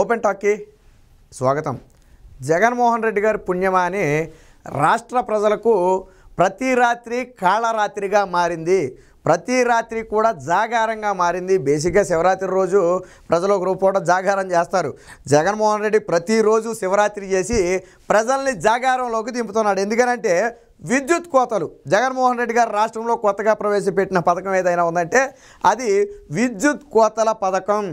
open టాక్కి స్వాగతం జగన్మోహన్ రెడ్డి గారి పుణ్యమా రాష్ట్ర ప్రజలకు ప్రతి రాత్రి కాళరాత్రిగా మారింది ప్రతి రాత్రి కూడా జాగారంగా మారింది బేసిక్గా శివరాత్రి రోజు ప్రజలు ఒక రూపూట జాగారం చేస్తారు జగన్మోహన్ రెడ్డి ప్రతిరోజు శివరాత్రి చేసి ప్రజల్ని జాగారంలోకి దింపుతున్నాడు ఎందుకనంటే విద్యుత్ కోతలు జగన్మోహన్ రెడ్డి గారు రాష్ట్రంలో కొత్తగా ప్రవేశపెట్టిన పథకం ఏదైనా ఉందంటే అది విద్యుత్ కోతల పథకం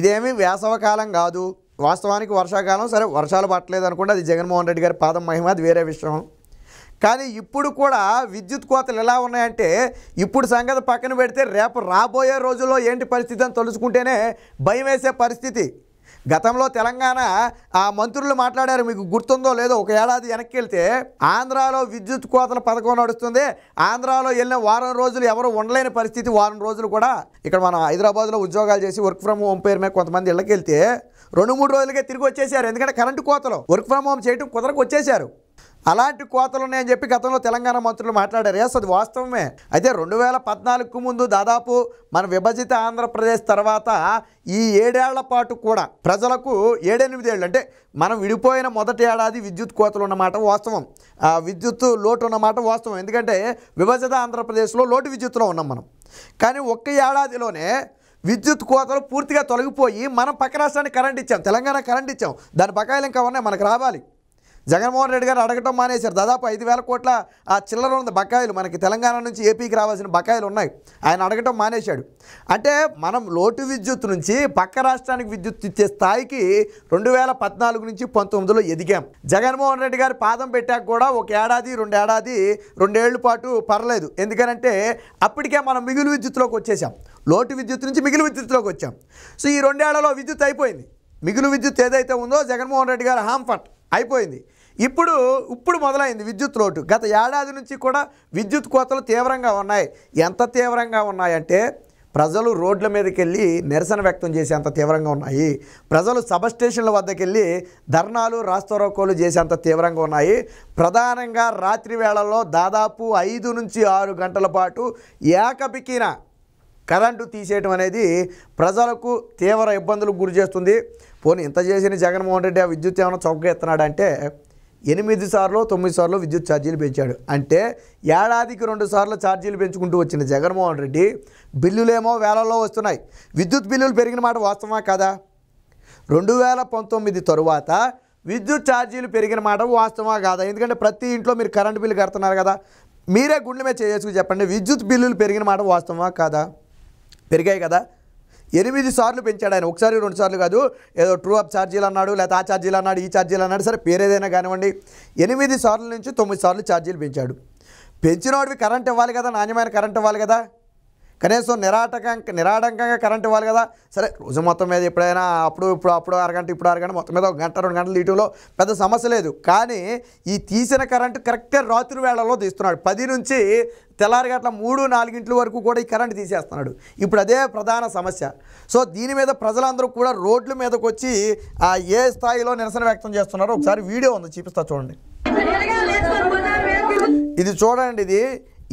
ఇదేమి వేసవకాలం కాదు వాస్తవానికి వర్షాకాలం సరే వర్షాలు పట్టలేదు అనుకుంటే అది జగన్మోహన్ రెడ్డి గారి పాదం మహిమ అది వేరే విషయం కానీ ఇప్పుడు కూడా విద్యుత్ కోతలు ఎలా ఉన్నాయంటే ఇప్పుడు సంగతి పక్కన పెడితే రేపు రాబోయే రోజుల్లో ఏంటి పరిస్థితి అని తలుచుకుంటేనే భయం వేసే పరిస్థితి గతంలో తెలంగాణ ఆ మంత్రులు మాట్లాడారు మీకు గుర్తుందో లేదో ఒక ఏడాది వెనక్కి వెళ్తే ఆంధ్రాలో విద్యుత్ కోతల పథకం నడుస్తుంది ఆంధ్రాలో వెళ్ళిన వారం రోజులు ఎవరు ఉండలేని పరిస్థితి వారం రోజులు కూడా ఇక్కడ మనం హైదరాబాద్లో ఉద్యోగాలు చేసి వర్క్ ఫ్రమ్ హోమ్ పేరు మీద కొంతమంది ఇళ్ళకి వెళ్తే రెండు మూడు రోజులకే తిరిగి వచ్చేసారు ఎందుకంటే కరెంటు కోతలు వర్క్ ఫ్రమ్ హోమ్ చేయడం కుదరకు వచ్చేసారు అలాంటి కోతలు ఉన్నాయని చెప్పి గతంలో తెలంగాణ మంత్రులు మాట్లాడారు ఎస్ అది వాస్తవమే అయితే రెండు వేల పద్నాలుగుకు ముందు దాదాపు మన విభజిత ఆంధ్రప్రదేశ్ తర్వాత ఈ ఏడేళ్ల పాటు కూడా ప్రజలకు ఏడెనిమిదేళ్ళు అంటే మనం విడిపోయిన మొదటి ఏడాది విద్యుత్ కోతలు ఉన్నమాట వాస్తవం విద్యుత్ లోటు ఉన్నమాట వాస్తవం ఎందుకంటే విభజిత ఆంధ్రప్రదేశ్లో లోటు విద్యుత్లో ఉన్నాం మనం కానీ ఒక్క ఏడాదిలోనే విద్యుత్ కోతలు పూర్తిగా తొలగిపోయి మనం పక్క రాష్ట్రానికి కరెంట్ ఇచ్చాం తెలంగాణ కరెంట్ ఇచ్చాం దాని బకాయిలు ఇంకా ఉన్నాయి మనకు రావాలి జగన్మోహన్ రెడ్డి గారు అడగటం మానేశారు దాదాపు ఐదు వేల కోట్ల ఆ చిల్లర ఉన్న బకాయిలు మనకి తెలంగాణ నుంచి ఏపీకి రావాల్సిన బకాయిలు ఉన్నాయి ఆయన అడగటం మానేశాడు అంటే మనం లోటు విద్యుత్ నుంచి పక్క రాష్ట్రానికి విద్యుత్ ఇచ్చే స్థాయికి రెండు వేల పద్నాలుగు నుంచి పంతొమ్మిదిలో ఎదిగాం జగన్మోహన్ రెడ్డి గారు పాదం పెట్టాక కూడా ఒక ఏడాది రెండేడాది రెండేళ్ల పాటు పర్లేదు ఎందుకనంటే అప్పటికే మనం మిగులు విద్యుత్లోకి వచ్చేసాం లోటు విద్యుత్ నుంచి మిగులు విద్యుత్లోకి వచ్చాం సో ఈ రెండేళ్లలో విద్యుత్ అయిపోయింది మిగులు విద్యుత్ ఏదైతే ఉందో జగన్మోహన్ రెడ్డి గారు హామ్ఫట్ అయిపోయింది ఇప్పుడు ఇప్పుడు మొదలైంది విద్యుత్ లోటు గత ఏడాది నుంచి కూడా విద్యుత్ కోతలు తీవ్రంగా ఉన్నాయి ఎంత తీవ్రంగా ఉన్నాయంటే ప్రజలు రోడ్ల మీదకి వెళ్ళి నిరసన వ్యక్తం చేసే అంత తీవ్రంగా ఉన్నాయి ప్రజలు స్టేషన్ల వద్దకు వెళ్ళి ధర్నాలు రాస్తారోకోలు చేసే అంత తీవ్రంగా ఉన్నాయి ప్రధానంగా రాత్రి వేళల్లో దాదాపు ఐదు నుంచి ఆరు గంటల పాటు ఏకపికిన కరెంటు తీసేయటం అనేది ప్రజలకు తీవ్ర ఇబ్బందులకు గురి చేస్తుంది పోనీ ఇంత చేసిన జగన్మోహన్ రెడ్డి ఆ విద్యుత్ ఏమైనా చౌకగా ఎత్తున్నాడంటే ఎనిమిది సార్లు తొమ్మిది సార్లు విద్యుత్ ఛార్జీలు పెంచాడు అంటే ఏడాదికి రెండు సార్లు ఛార్జీలు పెంచుకుంటూ వచ్చిన జగన్మోహన్ రెడ్డి బిల్లులేమో వేలల్లో వస్తున్నాయి విద్యుత్ బిల్లులు పెరిగిన మాట వాస్తవమా కదా రెండు వేల పంతొమ్మిది తరువాత విద్యుత్ ఛార్జీలు పెరిగిన మాట వాస్తవమా కాదా ఎందుకంటే ప్రతి ఇంట్లో మీరు కరెంటు బిల్లు కడుతున్నారు కదా మీరే గుండె మీద చేసుకుని చెప్పండి విద్యుత్ బిల్లులు పెరిగిన మాట వాస్తవమా కాదా పెరిగాయి కదా ఎనిమిది సార్లు పెంచాడు ఆయన ఒకసారి రెండు సార్లు కాదు ఏదో ట్రూ అప్ ఛార్జీలు అన్నాడు లేదా ఆ ఛార్జీలు అన్నాడు ఈ ఛార్జీలు అన్నాడు సరే పేరేదైనా కానివ్వండి ఎనిమిది సార్లు నుంచి తొమ్మిది సార్లు ఛార్జీలు పెంచాడు పెంచినోడివి కరెంట్ ఇవ్వాలి కదా నాణ్యమైన కరెంట్ ఇవ్వాలి కదా కనీసం నిరాటకం నిరాటంకంగా కరెంట్ ఇవ్వాలి కదా సరే రోజు మొత్తం మీద ఎప్పుడైనా అప్పుడు ఇప్పుడు అప్పుడు అరగంట ఇప్పుడు అరగంట మొత్తం మీద ఒక గంట రెండు గంటలు ఇటులో పెద్ద సమస్య లేదు కానీ ఈ తీసిన కరెంటు కరెక్ట్గా రాత్రి వేళల్లో తీస్తున్నాడు పది నుంచి తెల్లారి గట్ల మూడు నాలుగింట్ల వరకు కూడా ఈ కరెంట్ తీసేస్తున్నాడు ఇప్పుడు అదే ప్రధాన సమస్య సో దీని మీద ప్రజలందరూ కూడా రోడ్ల మీదకి వచ్చి ఆ ఏ స్థాయిలో నిరసన వ్యక్తం చేస్తున్నారో ఒకసారి వీడియో ఉంది చూపిస్తా చూడండి ఇది చూడండి ఇది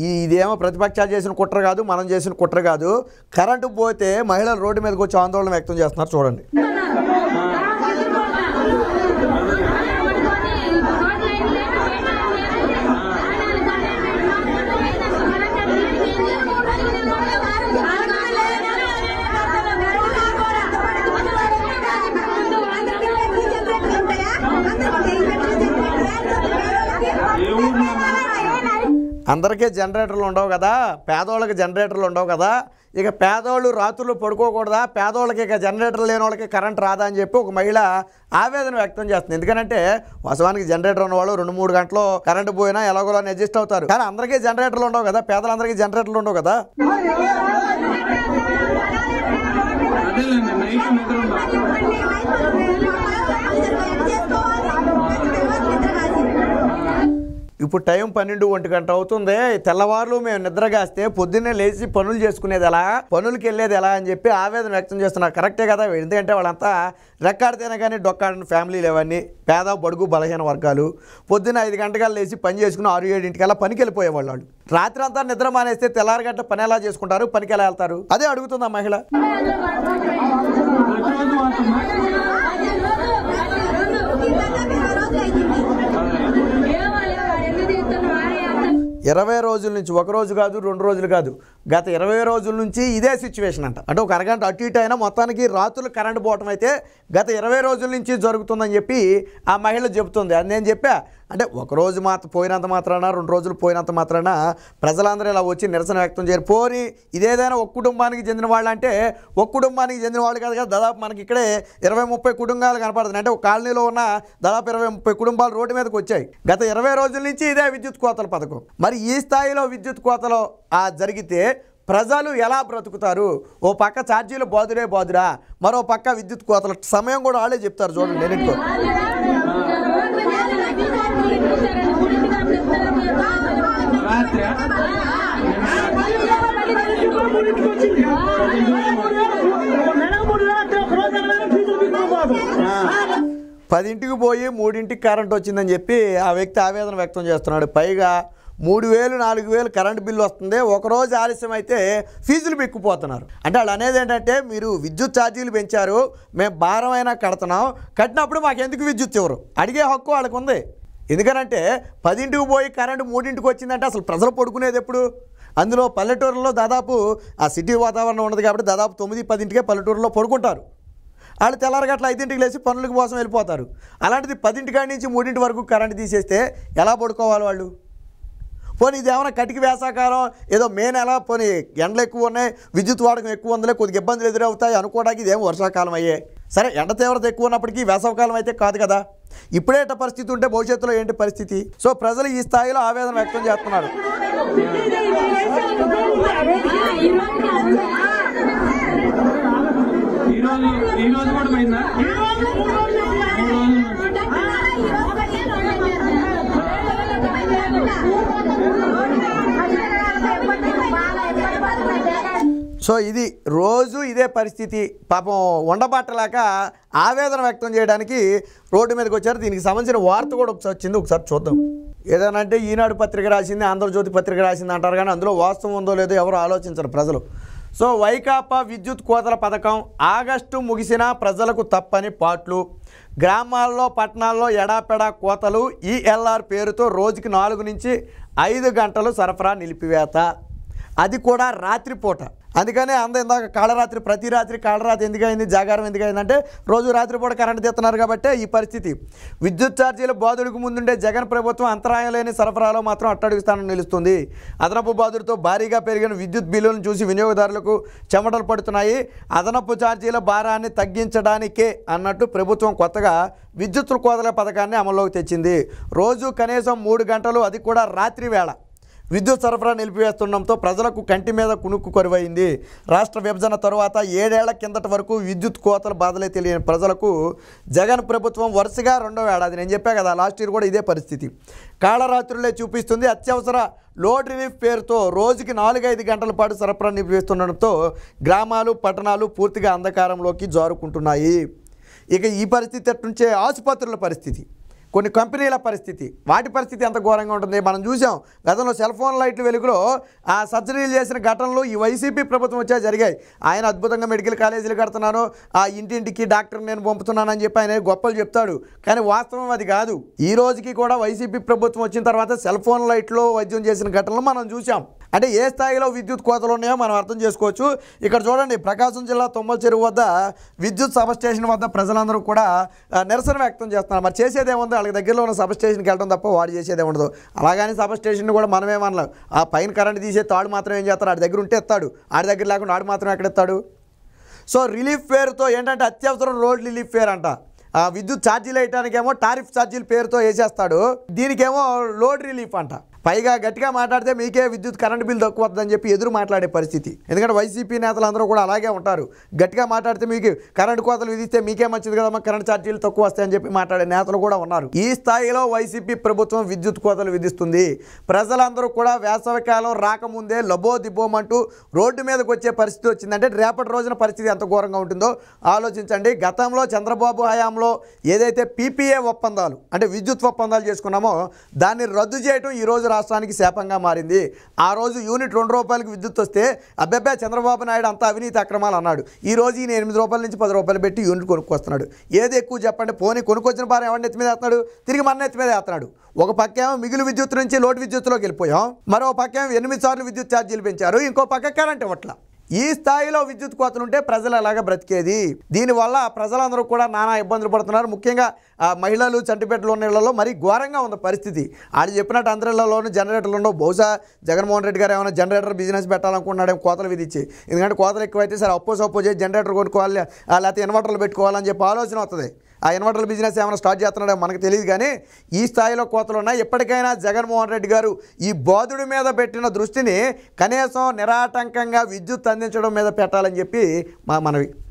ఇదేమో ప్రతిపక్షాలు చేసిన కుట్ర కాదు మనం చేసిన కుట్ర కాదు కరెంటు పోతే మహిళలు రోడ్డు మీదకి వచ్చి ఆందోళన వ్యక్తం చేస్తున్నారు చూడండి అందరికీ జనరేటర్లు ఉండవు కదా పేదోళ్ళకి జనరేటర్లు ఉండవు కదా ఇక పేదోళ్ళు రాత్రులు పడుకోకూడదా పేదోళ్ళకి ఇక జనరేటర్ లేని వాళ్ళకి కరెంట్ రాదా అని చెప్పి ఒక మహిళ ఆవేదన వ్యక్తం చేస్తుంది ఎందుకంటే వాస్తవానికి జనరేటర్ ఉన్నవాళ్ళు రెండు మూడు గంటలు కరెంట్ పోయినా ఎలాగోలా అడ్జస్ట్ అవుతారు కానీ అందరికీ జనరేటర్లు ఉండవు కదా పేదలందరికీ జనరేటర్లు ఉండవు కదా నైట్ ఇప్పుడు టైం పన్నెండు ఒంటి గంట అవుతుంది తెల్లవారులు మేము నిద్రగాస్తే పొద్దున్నే లేచి పనులు చేసుకునేది ఎలా పనులకి వెళ్ళేది ఎలా అని చెప్పి ఆవేదన వ్యక్తం చేస్తున్నారు కరెక్టే కదా ఎందుకంటే వాళ్ళంతా రెక్కాడితేనే కానీ డొక్కాడిన ఫ్యామిలీ లేవని పేద బడుగు బలహీన వర్గాలు పొద్దున్న ఐదు గంటకాల లేచి పని చేసుకుని ఆరు ఏడింటికల్లా పనికి వెళ్ళిపోయేవాళ్ళు రాత్రి అంతా నిద్ర మానేస్తే గంట పని ఎలా చేసుకుంటారు పనికి ఎలా వెళ్తారు అదే అడుగుతుంది ఆ మహిళ ఇరవై రోజుల నుంచి ఒక రోజు కాదు రెండు రోజులు కాదు గత ఇరవై రోజుల నుంచి ఇదే సిచ్యువేషన్ అంట అంటే ఒక అరగంట అటు ఇటు అయినా మొత్తానికి రాత్రులు కరెంట్ పోవటం అయితే గత ఇరవై రోజుల నుంచి జరుగుతుందని చెప్పి ఆ మహిళ చెబుతుంది అది నేను చెప్పా అంటే ఒక రోజు మాత్రం పోయినంత మాత్రాన రెండు రోజులు పోయినంత మాత్రాన ప్రజలందరూ ఇలా వచ్చి నిరసన వ్యక్తం చేయరు పోని ఇదేదైనా ఒక కుటుంబానికి చెందిన వాళ్ళు అంటే ఒక కుటుంబానికి చెందిన వాళ్ళు కాదు కదా దాదాపు మనకి ఇక్కడే ఇరవై ముప్పై కుటుంబాలు కనపడుతుంది అంటే ఒక కాలనీలో ఉన్న దాదాపు ఇరవై ముప్పై కుటుంబాలు రోడ్డు మీదకి వచ్చాయి గత ఇరవై రోజుల నుంచి ఇదే విద్యుత్ కోతల పథకం మరి మరి ఈ స్థాయిలో విద్యుత్ కోతలో జరిగితే ప్రజలు ఎలా బ్రతుకుతారు ఓ పక్క ఛార్జీలు బాదురే బాదురా మరో పక్క విద్యుత్ కోతల సమయం కూడా వాళ్ళే చెప్తారు చూడండి నేను పదింటికి పోయి మూడింటికి కరెంట్ వచ్చిందని చెప్పి ఆ వ్యక్తి ఆవేదన వ్యక్తం చేస్తున్నాడు పైగా మూడు వేలు నాలుగు వేలు కరెంట్ బిల్లు వస్తుంది ఒకరోజు ఆలస్యం అయితే ఫీజులు పెక్కుపోతున్నారు అంటే వాళ్ళు అనేది ఏంటంటే మీరు విద్యుత్ ఛార్జీలు పెంచారు మేము భారమైనా కడుతున్నాం కట్టినప్పుడు మాకు ఎందుకు విద్యుత్ ఇవ్వరు అడిగే హక్కు వాళ్ళకు ఉంది ఎందుకనంటే పదింటికి పోయి కరెంటు మూడింటికి వచ్చిందంటే అసలు ప్రజలు పడుకునేది ఎప్పుడు అందులో పల్లెటూరులో దాదాపు ఆ సిటీ వాతావరణం ఉండదు కాబట్టి దాదాపు తొమ్మిది పదింటికే పల్లెటూరులో పడుకుంటారు వాళ్ళు తెల్లారగట్ల ఐదింటికి లేచి పనులకు కోసం వెళ్ళిపోతారు అలాంటిది పదింటికాడి నుంచి మూడింటి వరకు కరెంట్ తీసేస్తే ఎలా పడుకోవాలి వాళ్ళు పోనీ ఇది ఏమైనా కటికి వేసాకారం ఏదో మే నెల పోనీ ఎండలు ఎక్కువ ఉన్నాయి విద్యుత్ వాడకం ఎక్కువ ఉందలే కొద్దిగా ఇబ్బందులు ఎదురవుతాయి అనుకోవడానికి ఇదేం వర్షాకాలం అయ్యే సరే ఎండ తీవ్రత ఎక్కువ ఉన్నప్పటికీ వేసవకాలం అయితే కాదు కదా ఇప్పుడేట పరిస్థితి ఉంటే భవిష్యత్తులో ఏంటి పరిస్థితి సో ప్రజలు ఈ స్థాయిలో ఆవేదన వ్యక్తం చేస్తున్నారు ఈ రోజు కూడా పోయిందా సో ఇది రోజు ఇదే పరిస్థితి పాపం ఉండబాటలాక ఆవేదన వ్యక్తం చేయడానికి రోడ్డు మీదకి వచ్చారు దీనికి సంబంధించిన వార్త కూడా ఒకసారి వచ్చింది ఒకసారి చూద్దాం ఏదైనా అంటే ఈనాడు పత్రిక రాసింది ఆంధ్రజ్యోతి పత్రిక రాసింది అంటారు కానీ అందులో వాస్తవం ఉందో లేదో ఎవరు ఆలోచించరు ప్రజలు సో వైకాపా విద్యుత్ కోతల పథకం ఆగస్టు ముగిసినా ప్రజలకు తప్పని పాట్లు గ్రామాల్లో పట్టణాల్లో ఎడాపెడా కోతలు ఈఎల్ఆర్ పేరుతో రోజుకి నాలుగు నుంచి ఐదు గంటలు సరఫరా నిలిపివేత అది కూడా రాత్రిపూట అందుకనే అంద ఇందాక కాళరాత్రి ప్రతి రాత్రి కాళరాత్రి ఎందుకైంది జాగారం ఎందుకైందంటే రోజు రాత్రిపూట కరెంట్ తీస్తున్నారు కాబట్టి ఈ పరిస్థితి విద్యుత్ ఛార్జీల బాధుడికి ముందుండే జగన్ ప్రభుత్వం అంతరాయం లేని సరఫరాలో మాత్రం అట్టడుగు స్థానం నిలుస్తుంది అదనపు బాధుడితో భారీగా పెరిగిన విద్యుత్ బిల్లులను చూసి వినియోగదారులకు చెమటలు పడుతున్నాయి అదనపు ఛార్జీల భారాన్ని తగ్గించడానికే అన్నట్టు ప్రభుత్వం కొత్తగా విద్యుత్ కోదల పథకాన్ని అమల్లోకి తెచ్చింది రోజు కనీసం మూడు గంటలు అది కూడా రాత్రి వేళ విద్యుత్ సరఫరా నిలిపివేస్తుండటంతో ప్రజలకు కంటి మీద కునుక్కు కొరువైంది రాష్ట్ర విభజన తరువాత ఏడేళ్ల కిందటి వరకు విద్యుత్ కోతల బాధలే తెలియని ప్రజలకు జగన్ ప్రభుత్వం వరుసగా రెండవ ఏడాది నేను చెప్పా కదా లాస్ట్ ఇయర్ కూడా ఇదే పరిస్థితి కాళరాత్రులే చూపిస్తుంది అత్యవసర లోడ్ రిలీఫ్ పేరుతో రోజుకి నాలుగైదు గంటల పాటు సరఫరా నిలిపివేస్తుండటంతో గ్రామాలు పట్టణాలు పూర్తిగా అంధకారంలోకి జారుకుంటున్నాయి ఇక ఈ పరిస్థితి అట్టుంచే ఆసుపత్రుల పరిస్థితి కొన్ని కంపెనీల పరిస్థితి వాటి పరిస్థితి ఎంత ఘోరంగా ఉంటుంది మనం చూసాం గతంలో సెల్ ఫోన్ లైట్ల వెలుగులో ఆ సర్జరీలు చేసిన ఘటనలు ఈ వైసీపీ ప్రభుత్వం వచ్చా జరిగాయి ఆయన అద్భుతంగా మెడికల్ కాలేజీలు కడుతున్నాను ఆ ఇంటింటికి డాక్టర్ నేను పంపుతున్నానని చెప్పి ఆయన గొప్పలు చెప్తాడు కానీ వాస్తవం అది కాదు ఈ రోజుకి కూడా వైసీపీ ప్రభుత్వం వచ్చిన తర్వాత సెల్ ఫోన్ లైట్లో వైద్యం చేసిన ఘటనలు మనం చూసాం అంటే ఏ స్థాయిలో విద్యుత్ కోతలు ఉన్నాయో మనం అర్థం చేసుకోవచ్చు ఇక్కడ చూడండి ప్రకాశం జిల్లా తుమ్మల చెరువు వద్ద విద్యుత్ సబ్ స్టేషన్ వద్ద ప్రజలందరూ కూడా నిరసన వ్యక్తం చేస్తున్నారు మరి చేసేదేముందో వాళ్ళకి దగ్గరలో ఉన్న సబ్ స్టేషన్కి వెళ్ళడం తప్ప వాడు చేసేది ఉండదు అలాగని సబ్ స్టేషన్ కూడా మనమేమనలేం ఆ పైన కరెంట్ తీసే తాడు మాత్రం ఏం చేస్తారు ఆడి దగ్గర ఉంటే ఎత్తాడు ఆడి దగ్గర లేకుండా ఆడు మాత్రం ఎక్కడ ఎత్తాడు సో రిలీఫ్ పేరుతో ఏంటంటే అత్యవసరం రోడ్ రిలీఫ్ ఫేర్ అంట విద్యుత్ ఛార్జీలు వేయటానికేమో టారిఫ్ ఛార్జీల పేరుతో వేసేస్తాడు దీనికేమో లోడ్ రిలీఫ్ అంట పైగా గట్టిగా మాట్లాడితే మీకే విద్యుత్ కరెంట్ బిల్ తక్కువ వస్తుందని చెప్పి ఎదురు మాట్లాడే పరిస్థితి ఎందుకంటే వైసీపీ నేతలు అందరూ కూడా అలాగే ఉంటారు గట్టిగా మాట్లాడితే మీకు కరెంటు కోతలు విధిస్తే మీకే మంచిది కదా కరెంట్ కరెంటు ఛార్జీలు తక్కువ వస్తాయని చెప్పి మాట్లాడే నేతలు కూడా ఉన్నారు ఈ స్థాయిలో వైసీపీ ప్రభుత్వం విద్యుత్ కోతలు విధిస్తుంది ప్రజలందరూ కూడా వేసవికాలం రాకముందే దిబోమంటూ రోడ్డు మీదకి వచ్చే పరిస్థితి వచ్చిందంటే రేపటి రోజున పరిస్థితి ఎంత ఘోరంగా ఉంటుందో ఆలోచించండి గతంలో చంద్రబాబు హయాంలో ఏదైతే పీపీఏ ఒప్పందాలు అంటే విద్యుత్ ఒప్పందాలు చేసుకున్నామో దాన్ని రద్దు చేయటం ఈరోజు రాష్ట్రానికి శాపంగా మారింది ఆ రోజు యూనిట్ రెండు రూపాయలకు విద్యుత్ వస్తే అబ్బాబ్బా చంద్రబాబు నాయుడు అంత అవినీతి అక్రమాలు అన్నాడు ఈ రోజు ఈయన ఎనిమిది రూపాయల నుంచి పది రూపాయలు పెట్టి యూనిట్ కొనుక్కొస్తున్నాడు ఏది ఎక్కువ చెప్పండి పోనీ కొనుక్కొచ్చిన భారం ఎవరిని ఎత్తి మీద వేస్తున్నాడు తిరిగి మన ఎత్తి మీద వేస్తున్నాడు ఒక పక్కేమో మిగులు విద్యుత్ నుంచి లోటు విద్యుత్లోకి వెళ్ళిపోయాం మరో పక్కేమో ఎనిమిది సార్లు విద్యుత్ ఛార్జీలు పెంచారు ఇంకో పక్క కరెంట్ ఇవ్వట్లా ఈ స్థాయిలో విద్యుత్ కోతలుంటే ప్రజలు అలాగ బ్రతికేది దీనివల్ల ప్రజలందరూ కూడా నానా ఇబ్బందులు పడుతున్నారు ముఖ్యంగా మహిళలు చంటిపేటలు ఉన్న ఇళ్లలో మరీ ఘోరంగా ఉంది పరిస్థితి ఆడు చెప్పినట్టు అందరిలోనూ జనరేటర్లు ఉండవు బహుశా జగన్మోహన్ రెడ్డి గారు ఏమైనా జనరేటర్ బిజినెస్ పెట్టాలనుకున్నాడేమో కోతలు విధించి ఎందుకంటే కోతలు ఎక్కువైతే సరే అప్పో సప్పో చేసి జనరేటర్ కొనుక్కోవాలి లేకపోతే ఇన్వర్టర్లు పెట్టుకోవాలని చెప్పి ఆలోచన వస్తుంది ఆ ఇన్వర్టర్ల బిజినెస్ ఏమైనా స్టార్ట్ చేస్తున్నాడో మనకు తెలియదు కానీ ఈ స్థాయిలో కోతలు ఉన్నాయి ఎప్పటికైనా జగన్మోహన్ రెడ్డి గారు ఈ బాధుడి మీద పెట్టిన దృష్టిని కనీసం నిరాటంకంగా విద్యుత్ అందించడం మీద పెట్టాలని చెప్పి మా మనవి